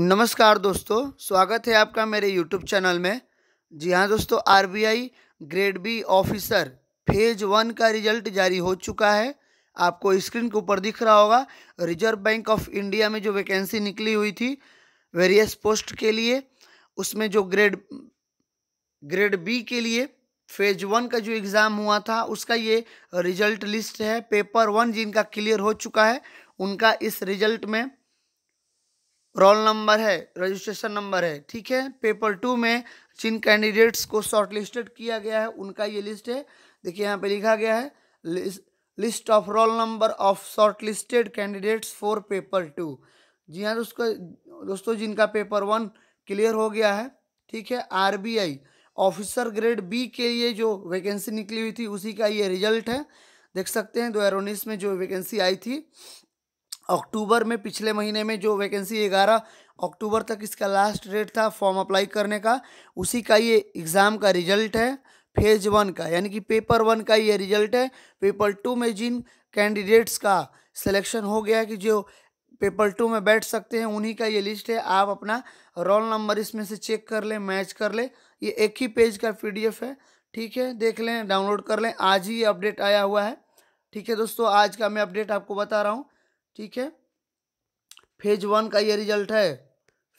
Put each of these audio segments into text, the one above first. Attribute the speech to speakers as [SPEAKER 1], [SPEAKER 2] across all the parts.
[SPEAKER 1] नमस्कार दोस्तों स्वागत है आपका मेरे यूट्यूब चैनल में जी हाँ दोस्तों R grade B officer phase one का रिजल्ट जारी हो चुका है आपको स्क्रीन के ऊपर दिख रहा होगा रिजर्व बैंक ऑफ इंडिया में जो वैकेंसी निकली हुई थी वेरियस पोस्ट के लिए उसमें जो ग्रेड ग्रेड बी के लिए फेज वन का जो एग्ज़ाम हुआ था उसका ये रिजल्ट लिस्ट है पेपर वन जिनका क्लियर हो चुका है उनका इस रिजल्ट में रोल नंबर है रजिस्ट्रेशन नंबर है ठीक है पेपर टू में जिन कैंडिडेट्स को शॉर्टलिस्टेड किया गया है उनका ये लिस्ट है देखिए यहाँ पे लिखा गया है list of roll number of shortlisted candidates for paper two जी हाँ दोस्तों दोस्तों जिनका पेपर वन क्लियर हो गया है ठीक है आर ऑफिसर ग्रेड बी के लिए जो वैकेंसी निकली हुई थी उसी का ये रिजल्ट है देख सकते हैं दो में जो वैकेंसी आई थी अक्टूबर में पिछले महीने में जो वैकेंसी ग्यारह अक्टूबर तक इसका लास्ट डेट था फॉर्म अप्लाई करने का उसी का ये एग्ज़ाम का रिजल्ट है फेज वन का यानी कि पेपर वन का ये रिजल्ट है पेपर टू में जिन कैंडिडेट्स का सिलेक्शन हो गया कि जो पेपर टू में बैठ सकते हैं उन्हीं का ये लिस्ट है आप अपना रोल नंबर इसमें से चेक कर लें मैच कर लें ये एक ही पेज का पीडीएफ है ठीक है देख लें डाउनलोड कर लें आज ही ये अपडेट आया हुआ है ठीक है दोस्तों आज का मैं अपडेट आपको बता रहा हूँ ठीक है फेज वन का ये रिजल्ट है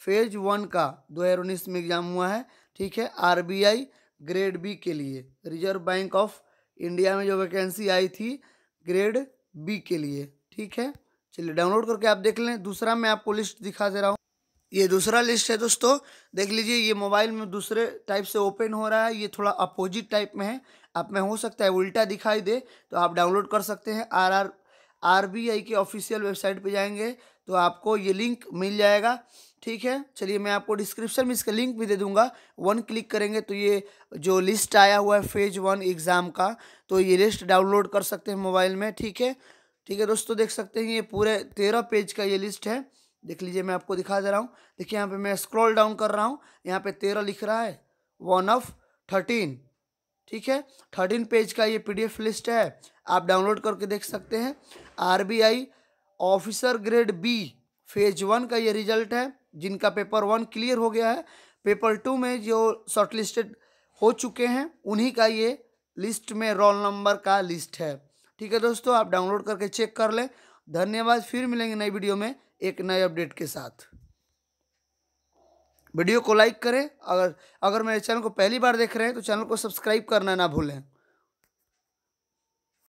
[SPEAKER 1] फेज वन का दो हज़ार उन्नीस में एग्जाम हुआ है ठीक है आरबीआई ग्रेड बी के लिए रिजर्व बैंक ऑफ इंडिया में जो वैकेंसी आई थी ग्रेड बी के लिए ठीक है चलिए डाउनलोड करके आप देख लें दूसरा मैं आपको लिस्ट दिखा दे रहा हूँ ये दूसरा लिस्ट है दोस्तों देख लीजिए ये मोबाइल में दूसरे टाइप से ओपन हो रहा है ये थोड़ा अपोजिट टाइप में है आप में हो सकता है उल्टा दिखाई दे तो आप डाउनलोड कर सकते हैं आर आर आरबीआई के ऑफिशियल वेबसाइट पे जाएंगे तो आपको ये लिंक मिल जाएगा ठीक है चलिए मैं आपको डिस्क्रिप्शन में इसका लिंक भी दे दूंगा वन क्लिक करेंगे तो ये जो लिस्ट आया हुआ है फेज वन एग्ज़ाम का तो ये लिस्ट डाउनलोड कर सकते हैं मोबाइल में ठीक है ठीक है दोस्तों देख सकते हैं ये पूरे तेरह पेज का ये लिस्ट है देख लीजिए मैं आपको दिखा दे रहा हूँ देखिए यहाँ पे मैं स्क्रॉल डाउन कर रहा हूँ यहाँ पे तेरह लिख रहा है वन ऑफ थर्टीन ठीक है थर्टीन पेज का ये पीडीएफ लिस्ट है आप डाउनलोड करके देख सकते हैं RBI officer grade B phase one का ये रिजल्ट है जिनका पेपर वन क्लियर हो गया है पेपर टू में जो शॉर्टलिस्टेड हो चुके हैं उन्हीं का ये लिस्ट में रोल नंबर का लिस्ट है ठीक है दोस्तों आप डाउनलोड करके चेक कर लें धन्यवाद फिर मिलेंगे नई वीडियो में एक नए अपडेट के साथ वीडियो को लाइक करें अगर अगर मेरे चैनल को पहली बार देख रहे हैं तो चैनल को सब्सक्राइब करना ना भूलें